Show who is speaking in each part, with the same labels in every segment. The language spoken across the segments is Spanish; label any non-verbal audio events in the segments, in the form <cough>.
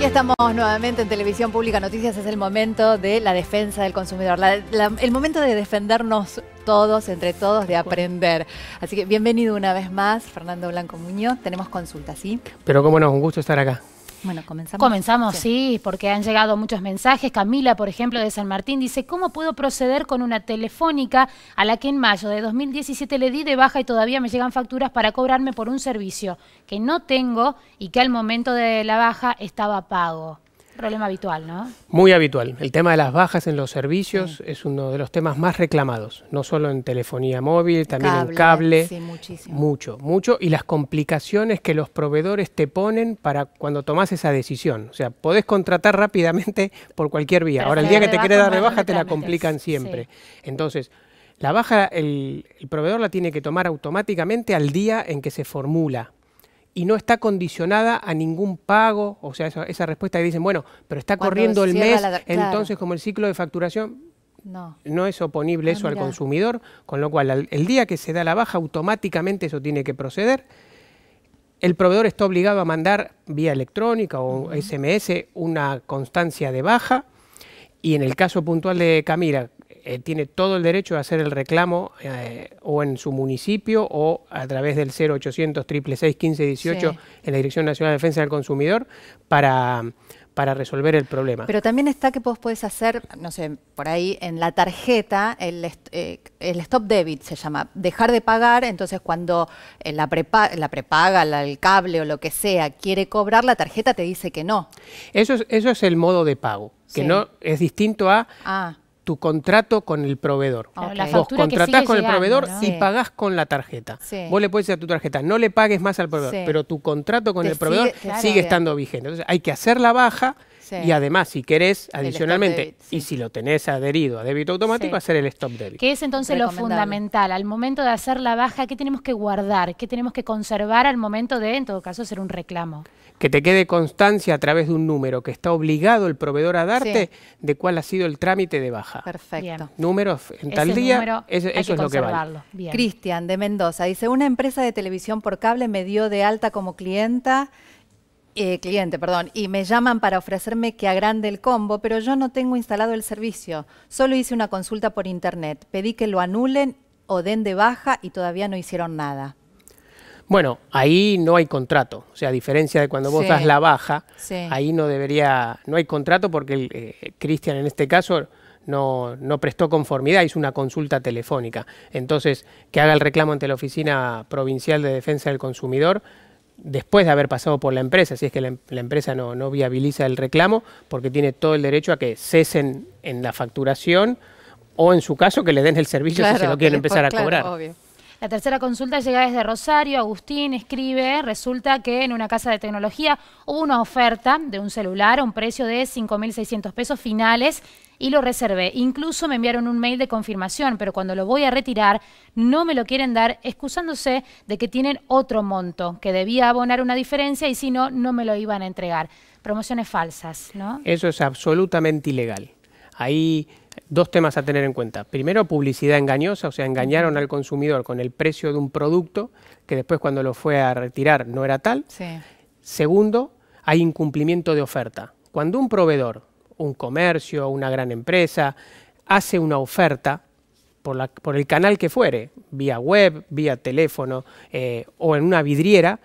Speaker 1: Aquí estamos nuevamente en Televisión Pública Noticias. Es el momento de la defensa del consumidor, el momento de defendernos todos, entre todos, de aprender. Así que
Speaker 2: bienvenido una vez más, Fernando Blanco Muñoz. Tenemos consulta, ¿sí?
Speaker 3: Pero cómo no, un gusto estar acá. Bueno, comenzamos.
Speaker 2: Comenzamos, sí. porque han llegado muchos mensajes. Camila, por ejemplo, de San Martín, dice, ¿cómo puedo proceder con una telefónica a la que en mayo de 2017 le di de baja y todavía me llegan facturas para cobrarme por un servicio que no tengo y que al momento de la baja estaba pago? problema habitual, ¿no?
Speaker 3: Muy habitual. El tema de las bajas en los servicios es uno de los temas más reclamados, no solo en telefonía móvil, también en cable. Sí, muchísimo. Mucho, mucho. Y las complicaciones que los proveedores te ponen para cuando tomás esa decisión. O sea, podés contratar rápidamente por cualquier vía. Ahora, el día que te quiere dar de baja, te la complican siempre. Entonces, la baja el proveedor la tiene que tomar automáticamente al día en que se formula y no está condicionada a ningún pago, o sea, esa, respuesta que dicen, bueno, pero está corriendo el mes, entonces como el ciclo de facturación, no, es oponible ah, eso al consumidor, con lo cual el día que se da la baja automáticamente eso tiene que proceder. El proveedor está obligado a mandar vía electrónica o SMS una constancia de baja y en el caso puntual de Camila, eh, tiene todo el derecho a hacer el reclamo eh, o en su municipio o a través del 0800 666 1518 en la Dirección Nacional de Defensa del Consumidor para para resolver el problema. Pero
Speaker 1: también está que vos podés hacer, no sé, por ahí en la tarjeta, el, eh, el stop debit se llama, dejar de pagar, entonces cuando la, prepaga, el cable o lo que sea quiere cobrar, la tarjeta te dice que no.
Speaker 3: Eso es, eso es el modo de pago, que no es distinto a... Ah tu contrato con el proveedor. Oh, Vos contratás con el proveedor y pagás con la tarjeta. Vos le puedes decir a tu tarjeta, no le pagues más al proveedor, pero tu contrato con el proveedor sigue estando vigente. Entonces hay que hacer la baja y además, si querés, adicionalmente, y si lo tenés adherido a débito automático, hacer el stop debit. ¿Qué
Speaker 2: es entonces lo fundamental. Al momento de hacer la baja, ¿qué tenemos que guardar? ¿Qué tenemos que conservar al momento de, en todo caso, hacer un reclamo?
Speaker 3: Que te quede constancia a través de un número que está obligado el proveedor a darte de cuál ha sido el trámite de baja.
Speaker 1: Perfecto.
Speaker 3: Números en tal día, eso es, lo eso que es lo que vale.
Speaker 1: Cristian de Mendoza dice, una empresa de televisión por cable me dio de alta como clienta eh, cliente, perdón, y me llaman para ofrecerme que agrande el combo, pero yo no tengo instalado el servicio. Solo hice una consulta por internet. Pedí que lo anulen o den de baja y todavía no hicieron nada.
Speaker 3: Bueno, ahí no hay contrato. O sea, a diferencia de cuando vos das la baja, ahí no debería, no hay contrato porque eh, Cristian en este caso no, no, prestó conformidad, hizo una consulta telefónica. Entonces, que haga el reclamo ante la Oficina Provincial de Defensa del Consumidor después de haber pasado por la empresa, si es que la, em-, empresa no, viabiliza el reclamo, porque tiene todo el derecho a que cesen en la facturación o en su caso que le den el servicio si se lo quieren empezar a cobrar.
Speaker 2: La tercera consulta llega desde Rosario. Agustín escribe, resulta que en una casa de tecnología hubo una oferta de un celular a un precio de 5.600 pesos finales y lo reservé. Incluso me enviaron un mail de confirmación, pero cuando lo voy a retirar no me lo quieren dar, excusándose de que tienen otro monto, que debía abonar una diferencia y si no, no me lo iban a entregar. Promociones falsas, ¿no?
Speaker 3: Eso es absolutamente ilegal. Hay dos temas a tener en cuenta. Primero, publicidad engañosa, o sea, engañaron al consumidor con el precio de un producto que después cuando lo fue a retirar no era tal. Segundo, hay incumplimiento de oferta. Cuando un proveedor un comercio, una gran empresa, hace una oferta por, el canal que fuere, vía web, vía teléfono eh, o en una vidriera,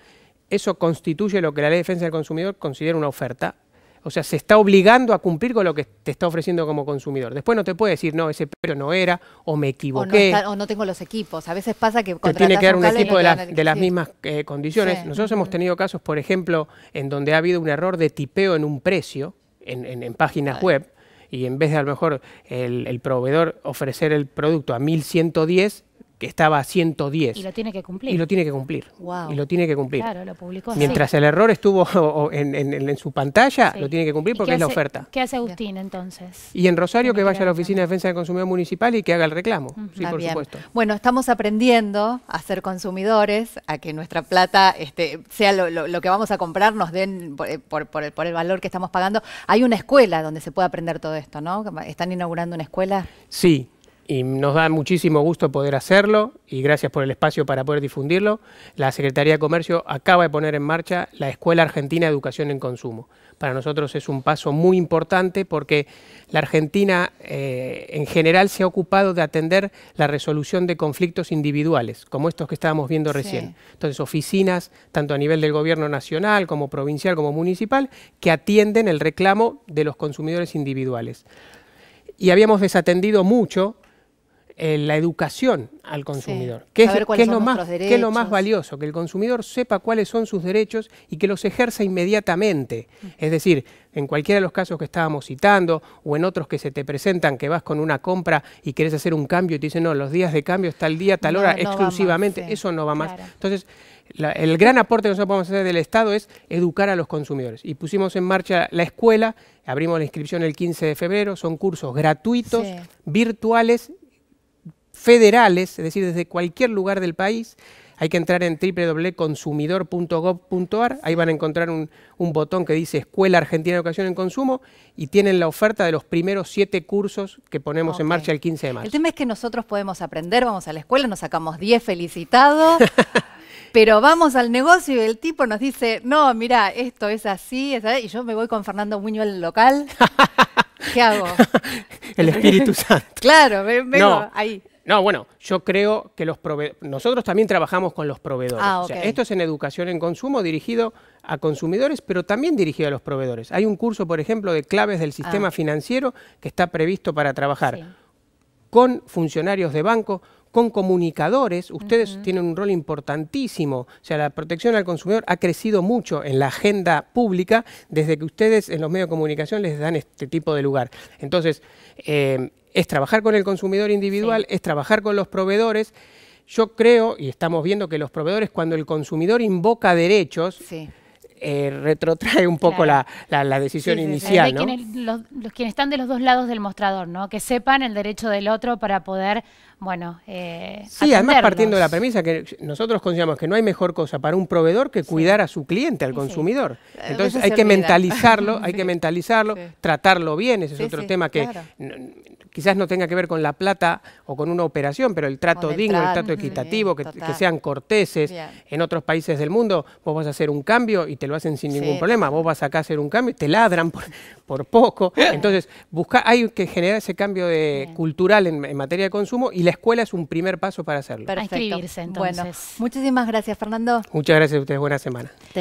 Speaker 3: eso constituye lo que la ley de defensa del consumidor considera una oferta. O sea, se está obligando a cumplir con lo que te está ofreciendo como consumidor. Después no te puede decir, no, ese pero no era, o me equivoqué. O
Speaker 1: no, tengo los equipos. A veces pasa que Te tiene que dar un, equipo de, las
Speaker 3: mismas eh, condiciones. Nosotros hemos tenido casos, por ejemplo, en donde ha habido un error de tipeo en un precio, en, páginas web y en vez de a lo mejor el, el proveedor ofrecer el producto a 1110, que estaba a 110. Y lo
Speaker 2: tiene que cumplir. Y lo
Speaker 3: tiene que cumplir. Y lo tiene que cumplir. Claro, lo
Speaker 2: publicó Mientras el
Speaker 3: error estuvo <laughs> en, su pantalla, lo tiene que cumplir porque es la oferta. ¿Qué
Speaker 2: hace Agustín entonces?
Speaker 3: Y en Rosario que vaya a la Oficina de Defensa del Consumidor Municipal y que haga el reclamo. Sí, por supuesto.
Speaker 1: Bueno, estamos aprendiendo a ser consumidores, a que nuestra plata este, sea lo, que vamos a comprar, nos den eh, por, el, por, el, valor que estamos pagando. Hay una escuela donde se puede aprender todo esto, ¿no? Están inaugurando una escuela.
Speaker 3: Sí, y nos da muchísimo gusto poder hacerlo y gracias por el espacio para poder difundirlo. La Secretaría de Comercio acaba de poner en marcha la Escuela Argentina de Educación en Consumo. Para nosotros es un paso muy importante porque la Argentina eh, en general se ha ocupado de atender la resolución de conflictos individuales, como estos que estábamos viendo recién. Entonces, oficinas, tanto a nivel del gobierno nacional como provincial como municipal, que atienden el reclamo de los consumidores individuales. Y habíamos desatendido mucho eh, la educación al consumidor, qué que, es, lo más, lo más valioso, que el consumidor sepa cuáles son sus derechos y que los ejerza inmediatamente. Es decir, en cualquiera de los casos que estábamos citando o en otros que se te presentan, que vas con una compra y quieres hacer un cambio y te dicen, no, los días de cambio es el día, tal hora, exclusivamente, eso no va más. Entonces, el gran aporte que nosotros podemos hacer del Estado es educar a los consumidores. Y pusimos en marcha la escuela, abrimos la inscripción el 15 de febrero, son cursos gratuitos, virtuales federales, es decir, desde cualquier lugar del país. Hay que entrar en www.consumidor.gov.ar, ahí van a encontrar un, botón que dice Escuela Argentina de Educación en Consumo y tienen la oferta de los primeros siete cursos que ponemos en marcha el 15 de marzo. El tema
Speaker 1: es que nosotros podemos aprender, vamos a la escuela, nos sacamos 10 felicitados. <laughs> pero vamos al negocio y el tipo nos dice, no, mira, esto es así, es y yo me voy con Fernando Muñoz local. <laughs> ¿Qué hago?
Speaker 3: el Espíritu <laughs> Santo.
Speaker 1: claro, vengo ahí.
Speaker 3: No, bueno, yo creo que los nosotros también trabajamos con los proveedores. Ah, esto es en educación en consumo dirigido a consumidores, pero también dirigido a los proveedores. Hay un curso, por ejemplo, de claves del ah. sistema financiero que está previsto para trabajar con funcionarios de banco, con comunicadores. Ustedes tienen un rol importantísimo. O sea, la protección al consumidor ha crecido mucho en la agenda pública desde que ustedes en los medios de comunicación les dan este tipo de lugar. Entonces, eh, es trabajar con el consumidor individual, es trabajar con los proveedores. Yo creo, y estamos viendo que los proveedores, cuando el consumidor invoca derechos, eh, retrotrae un poco la, decisión inicial. ¿no?
Speaker 2: los, quienes están de los dos lados del mostrador, ¿no? que sepan el derecho del otro para poder, bueno, eh, Sí, además partiendo
Speaker 3: de la premisa que nosotros consideramos que no hay mejor cosa para un proveedor que cuidar a su cliente, al consumidor. Entonces hay que, mentalizarlo, hay <laughs> que mentalizarlo, tratarlo bien, ese es otro tema que quizás no tenga que ver con la plata o con una operación, pero el trato digno, el trato equitativo, que, sean corteses. En otros países del mundo vos vas a hacer un cambio y te lo hacen sin ningún problema. Vos vas acá a hacer un cambio y te ladran por, poco. <laughs> Entonces, busca, hay que generar ese cambio de, cultural en, materia de consumo y la escuela es un primer paso para hacerlo. Para inscribirse
Speaker 1: muchísimas gracias, Fernando.
Speaker 3: Muchas gracias a ustedes. Buena semana.